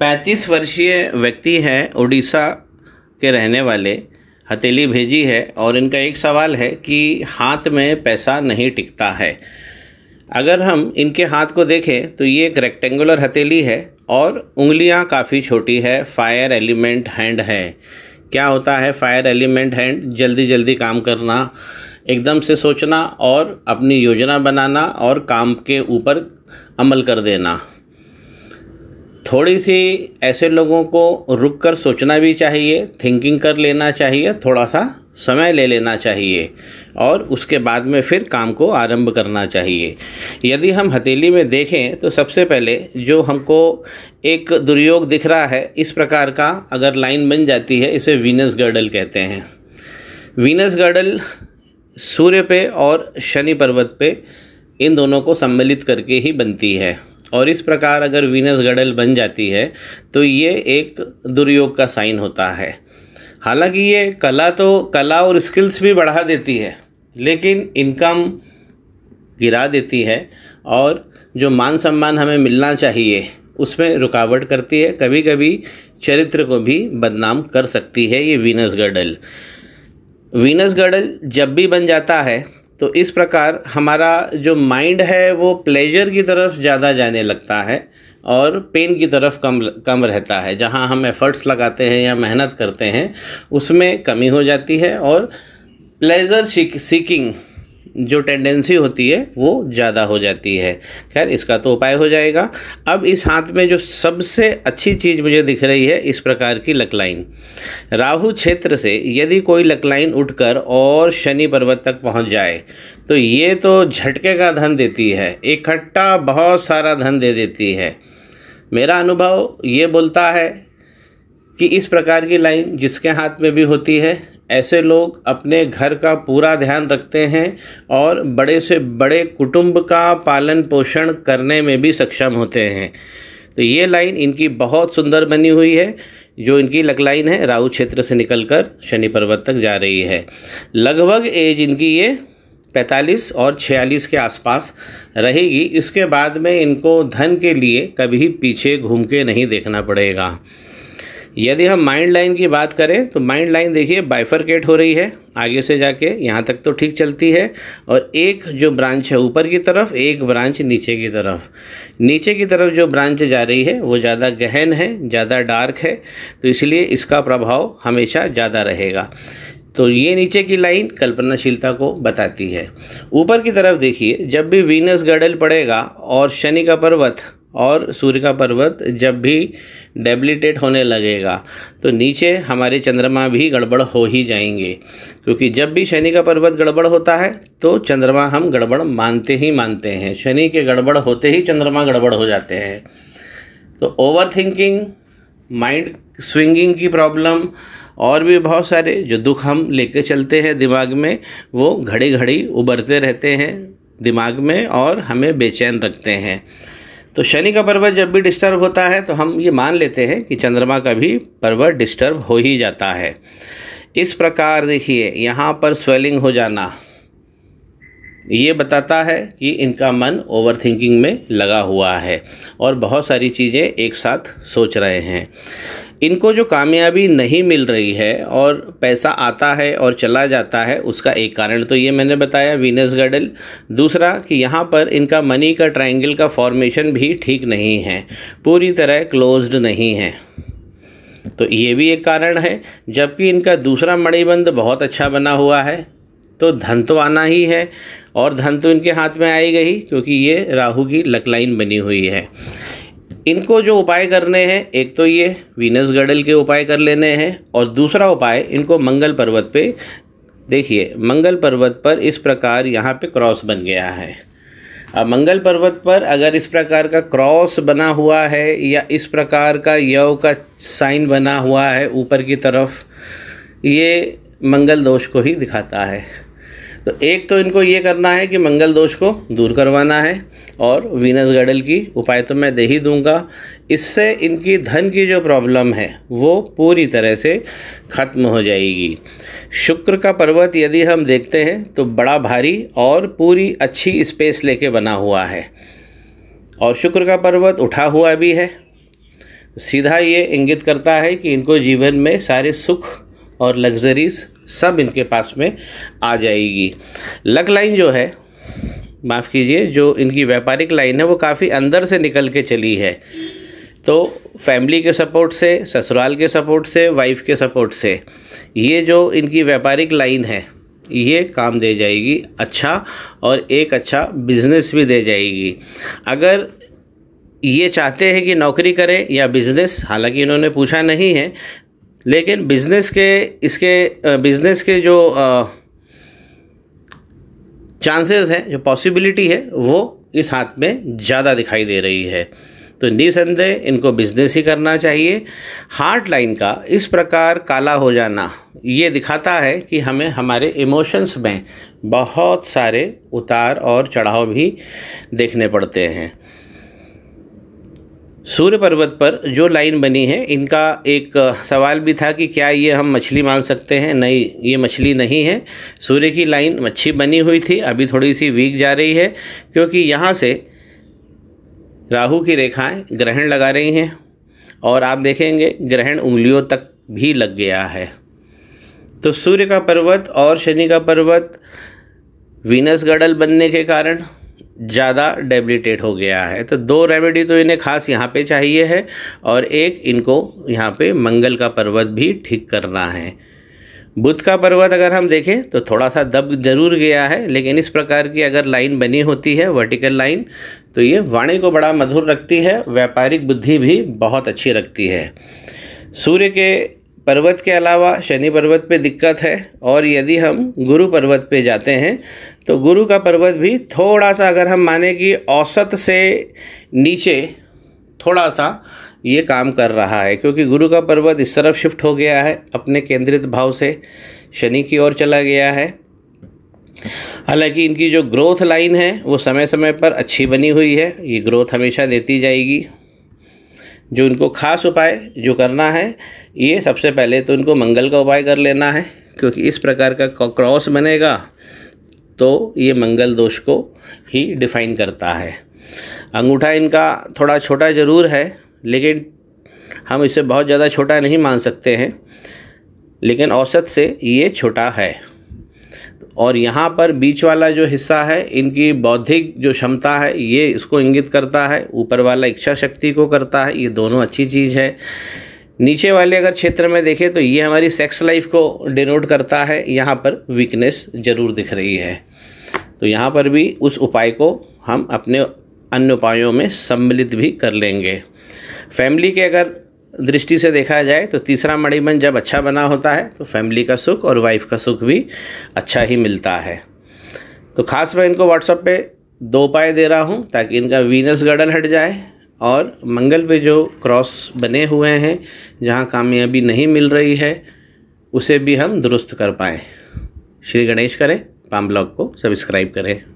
पैंतीस वर्षीय व्यक्ति हैं उड़ीसा के रहने वाले हथेली भेजी है और इनका एक सवाल है कि हाथ में पैसा नहीं टिकता है अगर हम इनके हाथ को देखें तो ये एक रेक्टेंगुलर हथेली है और उंगलियां काफ़ी छोटी है फायर एलिमेंट हैंड है क्या होता है फायर एलिमेंट हैंड जल्दी जल्दी काम करना एकदम से सोचना और अपनी योजना बनाना और काम के ऊपर अमल कर देना थोड़ी सी ऐसे लोगों को रुक कर सोचना भी चाहिए थिंकिंग कर लेना चाहिए थोड़ा सा समय ले लेना चाहिए और उसके बाद में फिर काम को आरंभ करना चाहिए यदि हम हथेली में देखें तो सबसे पहले जो हमको एक दुर्योग दिख रहा है इस प्रकार का अगर लाइन बन जाती है इसे वीनस गर्डल कहते हैं वीनस गर्डल सूर्य पे और शनि पर्वत पे इन दोनों को सम्मिलित करके ही बनती है और इस प्रकार अगर वीनस गडल बन जाती है तो ये एक दुर्योग का साइन होता है हालांकि ये कला तो कला और स्किल्स भी बढ़ा देती है लेकिन इनकम गिरा देती है और जो मान सम्मान हमें मिलना चाहिए उसमें रुकावट करती है कभी कभी चरित्र को भी बदनाम कर सकती है ये वीनस गडल वीनस गडल जब भी बन जाता है तो इस प्रकार हमारा जो माइंड है वो प्लेजर की तरफ ज़्यादा जाने लगता है और पेन की तरफ कम कम रहता है जहाँ हम एफ़र्ट्स लगाते हैं या मेहनत करते हैं उसमें कमी हो जाती है और प्लेजर सीकिंग जो टेंडेंसी होती है वो ज़्यादा हो जाती है खैर इसका तो उपाय हो जाएगा अब इस हाथ में जो सबसे अच्छी चीज़ मुझे दिख रही है इस प्रकार की लकलाइन राहु क्षेत्र से यदि कोई लकलाइन उठकर और शनि पर्वत तक पहुंच जाए तो ये तो झटके का धन देती है इकट्ठा बहुत सारा धन दे देती है मेरा अनुभव ये बोलता है कि इस प्रकार की लाइन जिसके हाथ में भी होती है ऐसे लोग अपने घर का पूरा ध्यान रखते हैं और बड़े से बड़े कुटुंब का पालन पोषण करने में भी सक्षम होते हैं तो ये लाइन इनकी बहुत सुंदर बनी हुई है जो इनकी लक लाइन है राहु क्षेत्र से निकलकर शनि पर्वत तक जा रही है लगभग एज इनकी ये पैंतालीस और छियालीस के आसपास रहेगी इसके बाद में इनको धन के लिए कभी पीछे घूम के नहीं देखना पड़ेगा यदि हम माइंड लाइन की बात करें तो माइंड लाइन देखिए बाइफरकेट हो रही है आगे से जाके यहाँ तक तो ठीक चलती है और एक जो ब्रांच है ऊपर की तरफ एक ब्रांच नीचे की तरफ नीचे की तरफ जो ब्रांच जा रही है वो ज़्यादा गहन है ज़्यादा डार्क है तो इसलिए इसका प्रभाव हमेशा ज़्यादा रहेगा तो ये नीचे की लाइन कल्पनाशीलता को बताती है ऊपर की तरफ देखिए जब भी वीनस गडल पड़ेगा और शनि का पर्वत और सूर्य का पर्वत जब भी डेबलिटेट होने लगेगा तो नीचे हमारे चंद्रमा भी गड़बड़ हो ही जाएंगे क्योंकि जब भी शनि का पर्वत गड़बड़ होता है तो चंद्रमा हम गड़बड़ मानते ही मानते हैं शनि के गड़बड़ होते ही चंद्रमा गड़बड़ हो जाते हैं तो ओवर थिंकिंग माइंड स्विंगिंग की प्रॉब्लम और भी बहुत सारे जो दुख हम लेके चलते हैं दिमाग में वो घड़ी घड़ी उबरते रहते हैं दिमाग में और हमें बेचैन रखते हैं तो शनि का पर्वत जब भी डिस्टर्ब होता है तो हम ये मान लेते हैं कि चंद्रमा का भी पर्वत डिस्टर्ब हो ही जाता है इस प्रकार देखिए यहाँ पर स्वेलिंग हो जाना ये बताता है कि इनका मन ओवर थिंकिंग में लगा हुआ है और बहुत सारी चीज़ें एक साथ सोच रहे हैं इनको जो कामयाबी नहीं मिल रही है और पैसा आता है और चला जाता है उसका एक कारण तो ये मैंने बताया वीनस गर्डल दूसरा कि यहाँ पर इनका मनी का ट्रायंगल का फॉर्मेशन भी ठीक नहीं है पूरी तरह क्लोज्ड नहीं है तो ये भी एक कारण है जबकि इनका दूसरा मणिबंध बहुत अच्छा बना हुआ है तो धन तो आना ही है और धन तो इनके हाथ में आएगा ही क्योंकि ये राहु की लकलाइन बनी हुई है इनको जो उपाय करने हैं एक तो ये वीनस गडल के उपाय कर लेने हैं और दूसरा उपाय इनको मंगल पर्वत पे देखिए मंगल पर्वत पर इस प्रकार यहाँ पे क्रॉस बन गया है अब मंगल पर्वत पर अगर इस प्रकार का क्रॉस बना हुआ है या इस प्रकार का यव का साइन बना हुआ है ऊपर की तरफ ये मंगल दोष को ही दिखाता है तो एक तो इनको ये करना है कि मंगल दोष को दूर करवाना है और वीनस गडल की उपाय तो मैं दे ही दूंगा इससे इनकी धन की जो प्रॉब्लम है वो पूरी तरह से ख़त्म हो जाएगी शुक्र का पर्वत यदि हम देखते हैं तो बड़ा भारी और पूरी अच्छी स्पेस लेके बना हुआ है और शुक्र का पर्वत उठा हुआ भी है सीधा ये इंगित करता है कि इनको जीवन में सारे सुख और लग्जरीज़ सब इनके पास में आ जाएगी लक लाइन जो है माफ़ कीजिए जो इनकी व्यापारिक लाइन है वो काफ़ी अंदर से निकल के चली है तो फैमिली के सपोर्ट से ससुराल के सपोर्ट से वाइफ के सपोर्ट से ये जो इनकी व्यापारिक लाइन है ये काम दे जाएगी अच्छा और एक अच्छा बिज़नेस भी दे जाएगी अगर ये चाहते हैं कि नौकरी करें या बिज़नेस हालांकि इन्होंने पूछा नहीं है लेकिन बिज़नेस के इसके बिज़नेस के जो चांसेस हैं जो पॉसिबिलिटी है वो इस हाथ में ज़्यादा दिखाई दे रही है तो निसंदेह इनको बिजनेस ही करना चाहिए हार्ट लाइन का इस प्रकार काला हो जाना ये दिखाता है कि हमें हमारे इमोशंस में बहुत सारे उतार और चढ़ाव भी देखने पड़ते हैं सूर्य पर्वत पर जो लाइन बनी है इनका एक सवाल भी था कि क्या ये हम मछली मान सकते हैं नहीं ये मछली नहीं है सूर्य की लाइन मच्छी बनी हुई थी अभी थोड़ी सी वीक जा रही है क्योंकि यहाँ से राहु की रेखाएं ग्रहण लगा रही हैं और आप देखेंगे ग्रहण उंगलियों तक भी लग गया है तो सूर्य का पर्वत और शनि का पर्वत वीनस गडल बनने के कारण ज़्यादा डेबिलिटेट हो गया है तो दो रेमेडी तो इन्हें खास यहाँ पे चाहिए है और एक इनको यहाँ पे मंगल का पर्वत भी ठीक करना है बुध का पर्वत अगर हम देखें तो थोड़ा सा दब जरूर गया है लेकिन इस प्रकार की अगर लाइन बनी होती है वर्टिकल लाइन तो ये वाणी को बड़ा मधुर रखती है व्यापारिक बुद्धि भी बहुत अच्छी रखती है सूर्य के पर्वत के अलावा शनि पर्वत पे दिक्कत है और यदि हम गुरु पर्वत पे जाते हैं तो गुरु का पर्वत भी थोड़ा सा अगर हम माने कि औसत से नीचे थोड़ा सा ये काम कर रहा है क्योंकि गुरु का पर्वत इस तरफ शिफ्ट हो गया है अपने केंद्रित भाव से शनि की ओर चला गया है हालांकि इनकी जो ग्रोथ लाइन है वो समय समय पर अच्छी बनी हुई है ये ग्रोथ हमेशा देती जाएगी जो इनको खास उपाय जो करना है ये सबसे पहले तो इनको मंगल का उपाय कर लेना है क्योंकि इस प्रकार का क्रॉस बनेगा तो ये मंगल दोष को ही डिफाइन करता है अंगूठा इनका थोड़ा छोटा ज़रूर है लेकिन हम इसे बहुत ज़्यादा छोटा नहीं मान सकते हैं लेकिन औसत से ये छोटा है और यहाँ पर बीच वाला जो हिस्सा है इनकी बौद्धिक जो क्षमता है ये इसको इंगित करता है ऊपर वाला इच्छा शक्ति को करता है ये दोनों अच्छी चीज़ है नीचे वाले अगर क्षेत्र में देखें तो ये हमारी सेक्स लाइफ को डिनोट करता है यहाँ पर वीकनेस ज़रूर दिख रही है तो यहाँ पर भी उस उपाय को हम अपने अन्य उपायों में सम्मिलित भी कर लेंगे फैमिली के अगर दृष्टि से देखा जाए तो तीसरा मणिमन जब अच्छा बना होता है तो फैमिली का सुख और वाइफ का सुख भी अच्छा ही मिलता है तो खास मैं इनको व्हाट्सअप पे दो पाए दे रहा हूँ ताकि इनका वीनस गर्डन हट जाए और मंगल पे जो क्रॉस बने हुए हैं जहाँ कामयाबी नहीं मिल रही है उसे भी हम दुरुस्त कर पाएँ श्री गणेश करें पाम ब्लॉग को सब्सक्राइब करें